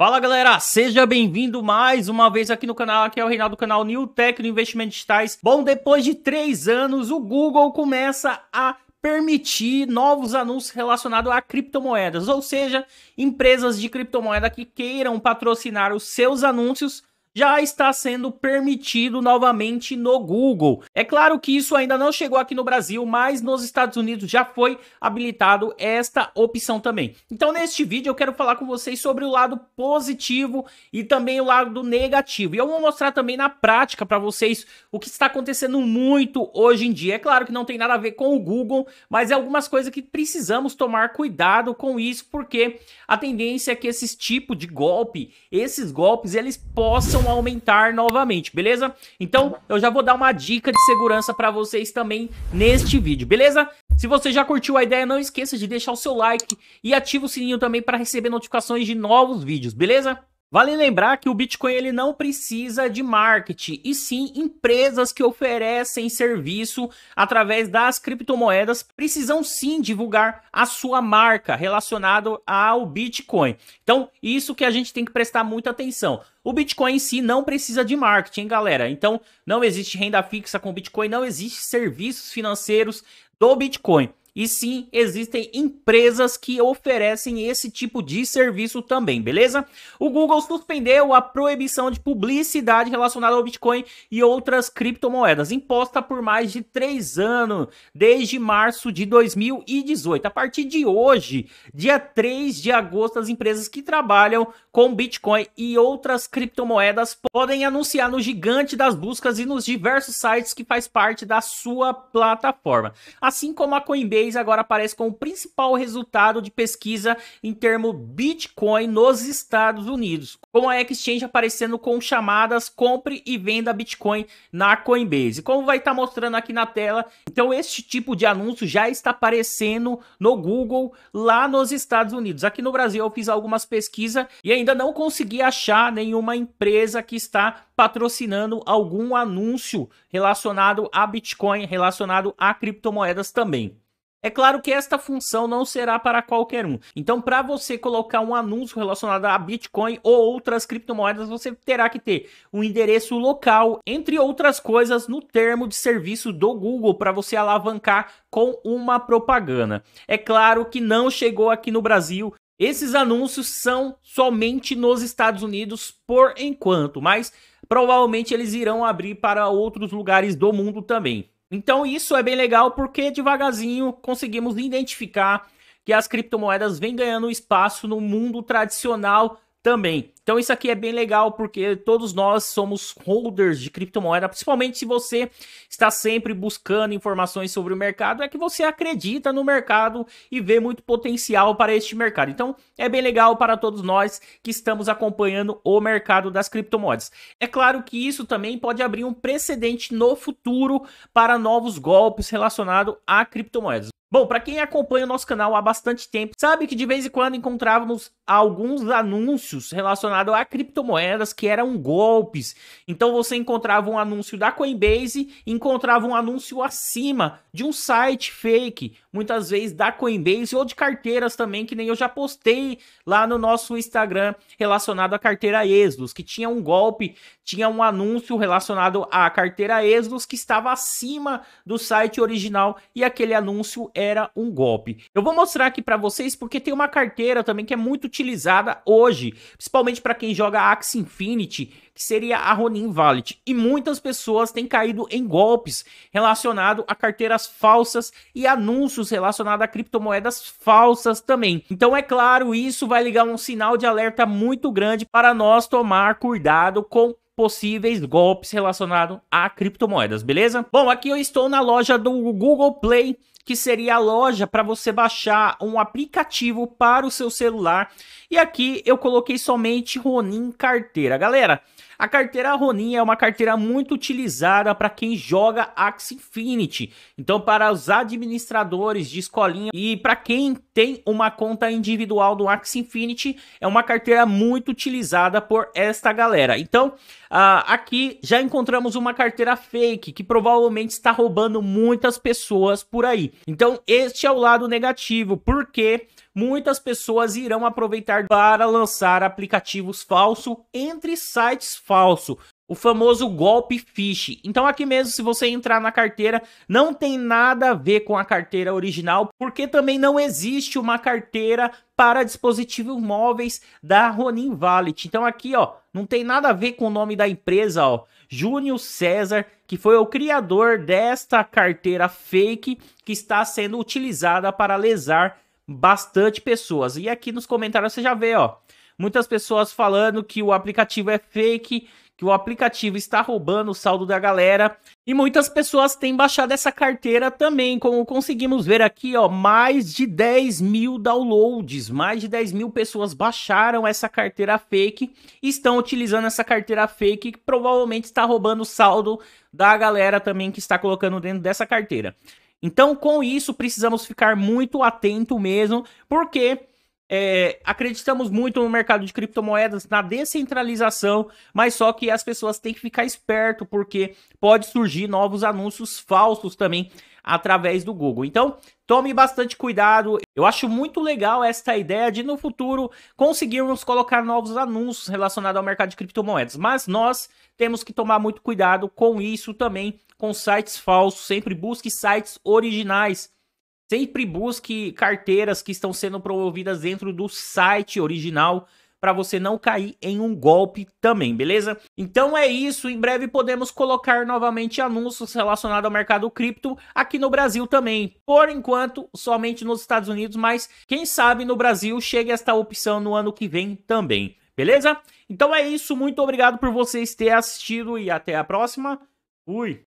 Fala galera, seja bem-vindo mais uma vez aqui no canal, aqui é o Reinaldo do canal New Tech Investimentos Digitais. Bom, depois de três anos, o Google começa a permitir novos anúncios relacionados a criptomoedas, ou seja, empresas de criptomoeda que queiram patrocinar os seus anúncios já está sendo permitido novamente no Google. É claro que isso ainda não chegou aqui no Brasil, mas nos Estados Unidos já foi habilitado esta opção também. Então, neste vídeo eu quero falar com vocês sobre o lado positivo e também o lado negativo. E eu vou mostrar também na prática para vocês o que está acontecendo muito hoje em dia. É claro que não tem nada a ver com o Google, mas é algumas coisas que precisamos tomar cuidado com isso, porque a tendência é que esses tipos de golpe, esses golpes, eles possam possam aumentar novamente, beleza? Então, eu já vou dar uma dica de segurança para vocês também neste vídeo, beleza? Se você já curtiu a ideia, não esqueça de deixar o seu like e ativa o sininho também para receber notificações de novos vídeos, beleza? Vale lembrar que o Bitcoin ele não precisa de marketing, e sim empresas que oferecem serviço através das criptomoedas precisam sim divulgar a sua marca relacionado ao Bitcoin. Então, isso que a gente tem que prestar muita atenção. O Bitcoin em si não precisa de marketing, hein, galera. Então, não existe renda fixa com Bitcoin, não existe serviços financeiros do Bitcoin. E sim, existem empresas que oferecem esse tipo de serviço também, beleza? O Google suspendeu a proibição de publicidade relacionada ao Bitcoin e outras criptomoedas, imposta por mais de três anos, desde março de 2018. A partir de hoje, dia 3 de agosto, as empresas que trabalham com Bitcoin e outras criptomoedas podem anunciar no gigante das buscas e nos diversos sites que faz parte da sua plataforma. Assim como a Coinbase agora aparece como principal resultado de pesquisa em termo Bitcoin nos Estados Unidos, com a exchange aparecendo com chamadas compre e venda Bitcoin na Coinbase. Como vai estar tá mostrando aqui na tela, então este tipo de anúncio já está aparecendo no Google lá nos Estados Unidos. Aqui no Brasil eu fiz algumas pesquisas e ainda não consegui achar nenhuma empresa que está patrocinando algum anúncio relacionado a Bitcoin, relacionado a criptomoedas também. É claro que esta função não será para qualquer um. Então, para você colocar um anúncio relacionado a Bitcoin ou outras criptomoedas, você terá que ter um endereço local, entre outras coisas, no termo de serviço do Google para você alavancar com uma propaganda. É claro que não chegou aqui no Brasil. Esses anúncios são somente nos Estados Unidos por enquanto, mas provavelmente eles irão abrir para outros lugares do mundo também. Então isso é bem legal porque devagarzinho conseguimos identificar que as criptomoedas vêm ganhando espaço no mundo tradicional também. Então isso aqui é bem legal porque todos nós somos holders de criptomoeda, principalmente se você está sempre buscando informações sobre o mercado, é que você acredita no mercado e vê muito potencial para este mercado. Então é bem legal para todos nós que estamos acompanhando o mercado das criptomoedas. É claro que isso também pode abrir um precedente no futuro para novos golpes relacionados a criptomoedas. Bom, para quem acompanha o nosso canal há bastante tempo, sabe que de vez em quando encontrávamos alguns anúncios relacionados a criptomoedas que eram golpes. Então você encontrava um anúncio da Coinbase, encontrava um anúncio acima de um site fake, muitas vezes da Coinbase ou de carteiras também, que nem eu já postei lá no nosso Instagram relacionado à carteira Exodus, que tinha um golpe, tinha um anúncio relacionado à carteira Exodus que estava acima do site original e aquele anúncio era um golpe. Eu vou mostrar aqui para vocês porque tem uma carteira também que é muito utilizada hoje, principalmente para quem joga Axie Infinity, que seria a Ronin Wallet. E muitas pessoas têm caído em golpes relacionado a carteiras falsas e anúncios relacionados a criptomoedas falsas também. Então é claro, isso vai ligar um sinal de alerta muito grande para nós tomar cuidado com possíveis golpes relacionados a criptomoedas, beleza? Bom, aqui eu estou na loja do Google Play que seria a loja para você baixar um aplicativo para o seu celular. E aqui eu coloquei somente Ronin Carteira. Galera, a carteira Ronin é uma carteira muito utilizada para quem joga Axie Infinity. Então, para os administradores de escolinha e para quem tem uma conta individual do Axie Infinity, é uma carteira muito utilizada por esta galera. Então, uh, aqui já encontramos uma carteira fake que provavelmente está roubando muitas pessoas por aí. Então, este é o lado negativo, porque muitas pessoas irão aproveitar para lançar aplicativos falsos entre sites falsos. O famoso golpe fish. Então, aqui mesmo, se você entrar na carteira, não tem nada a ver com a carteira original, porque também não existe uma carteira para dispositivos móveis da Ronin Wallet. Então, aqui, ó, não tem nada a ver com o nome da empresa, ó. Júnior César que foi o criador desta carteira fake que está sendo utilizada para lesar bastante pessoas. E aqui nos comentários você já vê, ó, muitas pessoas falando que o aplicativo é fake que o aplicativo está roubando o saldo da galera e muitas pessoas têm baixado essa carteira também, como conseguimos ver aqui, ó, mais de 10 mil downloads, mais de 10 mil pessoas baixaram essa carteira fake e estão utilizando essa carteira fake que provavelmente está roubando o saldo da galera também que está colocando dentro dessa carteira. Então, com isso, precisamos ficar muito atento mesmo, porque é, acreditamos muito no mercado de criptomoedas, na descentralização, mas só que as pessoas têm que ficar esperto porque pode surgir novos anúncios falsos também através do Google. Então, tome bastante cuidado. Eu acho muito legal esta ideia de no futuro conseguirmos colocar novos anúncios relacionados ao mercado de criptomoedas, mas nós temos que tomar muito cuidado com isso também, com sites falsos. Sempre busque sites originais Sempre busque carteiras que estão sendo promovidas dentro do site original para você não cair em um golpe também, beleza? Então é isso, em breve podemos colocar novamente anúncios relacionados ao mercado cripto aqui no Brasil também. Por enquanto, somente nos Estados Unidos, mas quem sabe no Brasil chegue esta opção no ano que vem também, beleza? Então é isso, muito obrigado por vocês terem assistido e até a próxima. Fui!